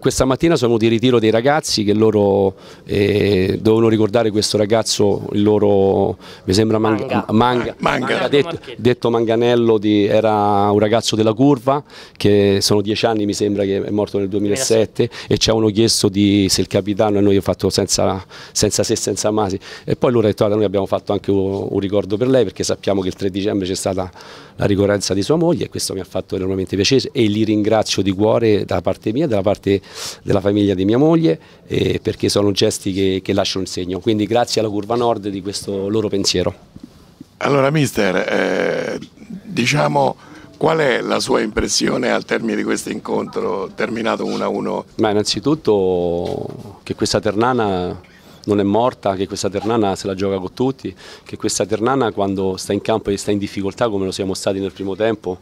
Questa mattina sono venuti in ritiro dei ragazzi che loro eh, devono ricordare questo ragazzo, il loro, mi sembra Manga, manga, manga. manga detto, detto, Manganello, di, era un ragazzo della curva che sono dieci anni mi sembra che è morto nel 2007 e ci avevano chiesto di, se il capitano e noi ho fatto senza, senza se senza masi e poi loro hanno detto noi abbiamo fatto anche un, un ricordo per lei perché sappiamo che il 3 dicembre c'è stata la ricorrenza di sua moglie e questo mi ha fatto enormemente piacere e li ringrazio di cuore da parte mia da parte... parte della famiglia di mia moglie eh, perché sono gesti che, che lasciano un segno, quindi grazie alla Curva Nord di questo loro pensiero. Allora mister, eh, diciamo... Qual è la sua impressione al termine di questo incontro terminato 1-1? Ma innanzitutto che questa Ternana non è morta, che questa Ternana se la gioca con tutti, che questa Ternana quando sta in campo e sta in difficoltà come lo siamo stati nel primo tempo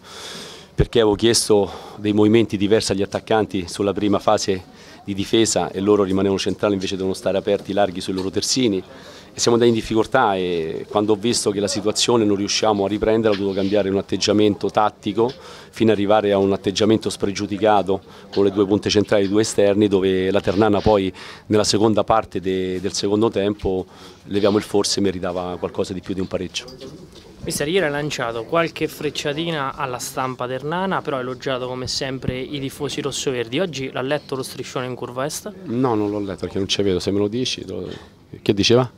perché avevo chiesto dei movimenti diversi agli attaccanti sulla prima fase di difesa e loro rimanevano centrali invece devono stare aperti larghi sui loro terzini e siamo andati in difficoltà e quando ho visto che la situazione non riusciamo a riprendere ho dovuto cambiare un atteggiamento tattico fino ad arrivare a un atteggiamento spregiudicato con le due punte centrali e i due esterni dove la Ternana poi nella seconda parte de del secondo tempo leviamo il forse e meritava qualcosa di più di un pareggio. Mister, ieri ha lanciato qualche frecciatina alla stampa d'Ernana, però ha elogiato come sempre i tifosi rossoverdi. Oggi l'ha letto lo striscione in curva est? No, non l'ho letto perché non ci vedo, se me lo dici... Lo... Che diceva?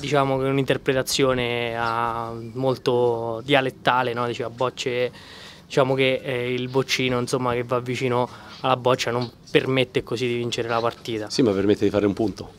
Diciamo che è un'interpretazione ah, molto dialettale, no? diceva bocce diciamo che eh, il boccino insomma, che va vicino alla boccia non permette così di vincere la partita. Sì, ma permette di fare un punto.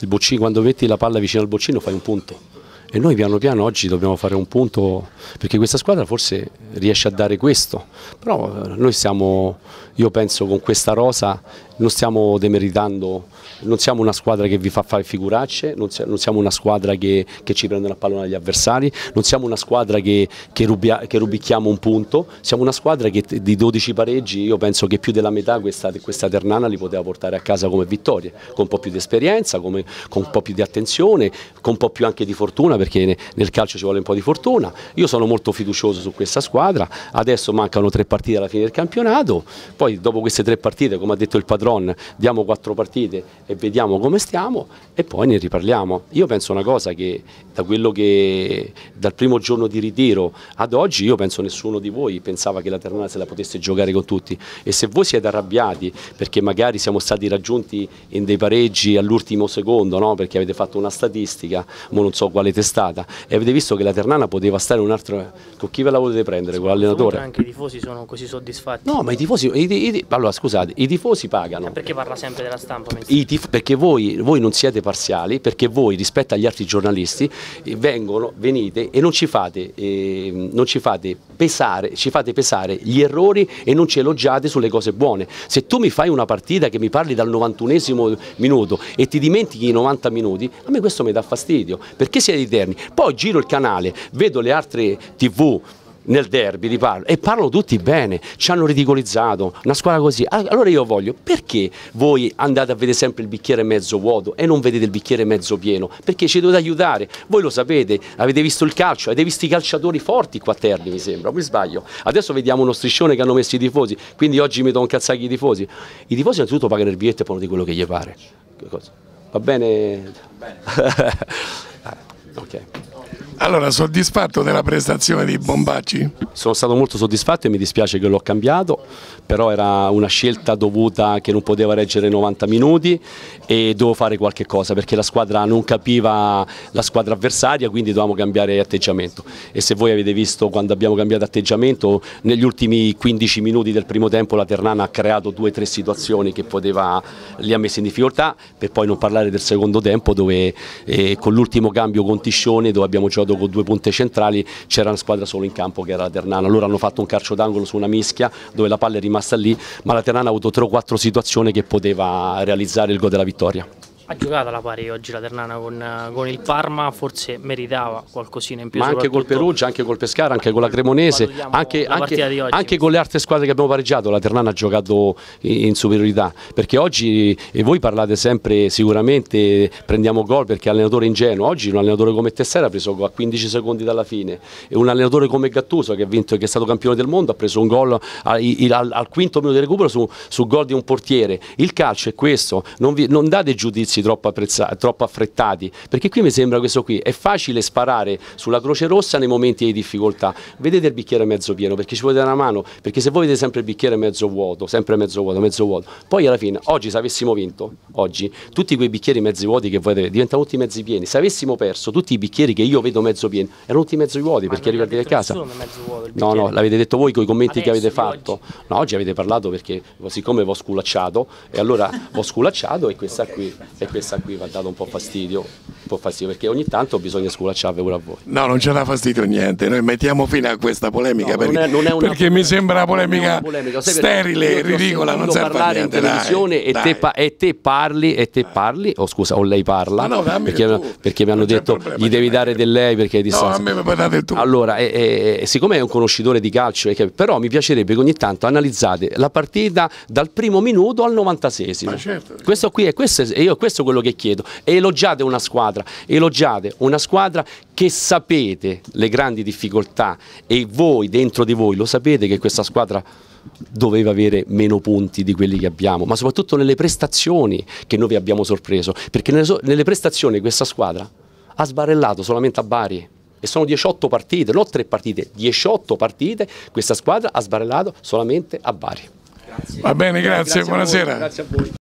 Il boccino, quando metti la palla vicino al boccino fai un punto e noi piano piano oggi dobbiamo fare un punto perché questa squadra forse riesce a dare questo, però eh, noi siamo, io penso con questa rosa non stiamo demeritando, non siamo una squadra che vi fa fare figuracce, non, siamo una squadra che, che ci prende la pallone agli avversari, non siamo una squadra che, che, rubia, che, rubicchiamo un punto, siamo una squadra che di 12 pareggi io penso che più della metà questa, questa Ternana li poteva portare a casa come vittorie, con un po' più di esperienza, come, con un po' più di attenzione, con un po' più anche di fortuna perché nel calcio ci vuole un po' di fortuna, io sono molto fiducioso su questa squadra, adesso mancano tre partite alla fine del campionato, poi dopo queste tre partite come ha detto il padrone patron, diamo quattro partite e vediamo come stiamo e poi ne riparliamo. Io penso una cosa che da quello che dal primo giorno di ritiro ad oggi io penso nessuno di voi pensava che la Ternana se la potesse giocare con tutti e se voi siete arrabbiati perché magari siamo stati raggiunti in dei pareggi all'ultimo secondo no? perché avete fatto una statistica, mo non so quale testata e avete visto che la Ternana poteva stare un altro... con chi ve la volete prendere? Con l'allenatore? Anche i tifosi sono così soddisfatti. No ma i tifosi, i, i, allora scusate, i tifosi pagano pagano. Perché parla sempre della stampa? ITIF, perché voi, voi, non siete parziali, perché voi rispetto agli altri giornalisti eh, vengono, venite e non ci fate, eh, non ci fate pesare, ci fate pesare gli errori e non ci elogiate sulle cose buone. Se tu mi fai una partita che mi parli dal 91 minuto e ti dimentichi i 90 minuti, a me questo mi dà fastidio, perché siete eterni. Poi giro il canale, vedo le altre tv nel derby di Parma e parlo tutti bene, ci hanno ridicolizzato, una squadra così. Allora io voglio, perché voi andate a vedere sempre il bicchiere mezzo vuoto e non vedete il bicchiere mezzo pieno? Perché ci dovete aiutare, voi lo sapete, avete visto il calcio, avete visto i calciatori forti qua a Terni mi sembra, mi sbaglio. Adesso vediamo uno striscione che hanno messo i tifosi, quindi oggi mi do un cazzacchi i tifosi. I tifosi innanzitutto pagano il biglietto e parlano di quello che gli pare. Va bene? Va bene. ok. Allora, soddisfatto della prestazione di Bombacci? Sono stato molto soddisfatto e mi dispiace che l'ho cambiato, però era una scelta dovuta che non poteva reggere 90 minuti e dovevo fare qualche cosa perché la squadra non capiva la squadra avversaria, quindi dovevamo cambiare atteggiamento. E se voi avete visto quando abbiamo cambiato atteggiamento, negli ultimi 15 minuti del primo tempo la Ternana ha creato due o tre situazioni che poteva, li ha messi in difficoltà, per poi non parlare del secondo tempo dove eh, con l'ultimo cambio con Tiscione dove abbiamo giocato periodo con due punte centrali c'era una squadra solo in campo che era la Ternana, Allora hanno fatto un calcio d'angolo su una mischia dove la palla è rimasta lì, ma la Ternana ha avuto tre o quattro situazioni che poteva realizzare il gol della vittoria. Ha giocato alla pari oggi la Ternana con, con il Parma, forse meritava qualcosina in più. Ma anche col Perugia, anche col Pescara, anche con la Cremonese, anche, la anche, anche, con le altre squadre che abbiamo pareggiato la Ternana ha giocato in superiorità, perché oggi voi parlate sempre sicuramente prendiamo gol perché allenatore ingenuo, oggi un allenatore come Tessera ha preso a 15 secondi dalla fine e un allenatore come Gattuso che, vinto, che è stato campione del mondo ha preso un gol al, al, al quinto minuto di recupero su, su gol di un portiere. Il calcio è questo, non, vi, non date giudizi troppo, troppo, affrettati, perché qui mi sembra questo qui, è facile sparare sulla Croce Rossa nei momenti di difficoltà, vedete il bicchiere mezzo pieno perché ci vuole una mano, perché se voi vedete sempre il bicchiere mezzo vuoto, sempre mezzo vuoto, mezzo vuoto, poi alla fine, oggi se avessimo vinto, oggi, tutti quei bicchieri mezzi vuoti che voi avete diventano tutti mezzi pieni, se avessimo perso tutti i bicchieri che io vedo mezzo pieni, erano tutti mezzo vuoti Ma perché arrivati a casa. Mezzo Vuoto, no, no, l'avete detto voi con i commenti Adesso, che avete fatto, oggi. no, oggi avete parlato perché siccome vi ho sculacciato e allora vi ho sculacciato e questa okay. qui e questa qui mi ha dato un po' fastidio, un po' fastidio perché ogni tanto bisogna sculacciare pure a voi. No, non ce l'ha fastidio niente, noi mettiamo fine a questa polemica no, perché, non è, non è perché polemica, mi sembra polemica, polemica. sterile, io ridicola, non serve a niente. in televisione dai, e, dai. Te, e, Te parli, e te parli, o oh, scusa, o lei parla, no, no, perché, tu, perché, mi hanno detto problema, gli devi dare del lei perché è distanza. No, a me mi parlate tu. Allora, e, eh, e, eh, eh, siccome è un conoscitore di calcio, però mi piacerebbe che ogni tanto analizzate la partita dal primo minuto al 96esimo. Certo, Questo qui è questo, io questo questo quello che chiedo. E elogiate una squadra, elogiate una squadra che sapete le grandi difficoltà e voi dentro di voi lo sapete che questa squadra doveva avere meno punti di quelli che abbiamo, ma soprattutto nelle prestazioni che noi vi abbiamo sorpreso, perché nelle, so nelle prestazioni questa squadra ha sbarrellato solamente a Bari e sono 18 partite, non 3 partite, 18 partite questa squadra ha sbarrellato solamente a Bari. Grazie. Va bene, grazie, grazie buonasera. Voi, grazie a voi.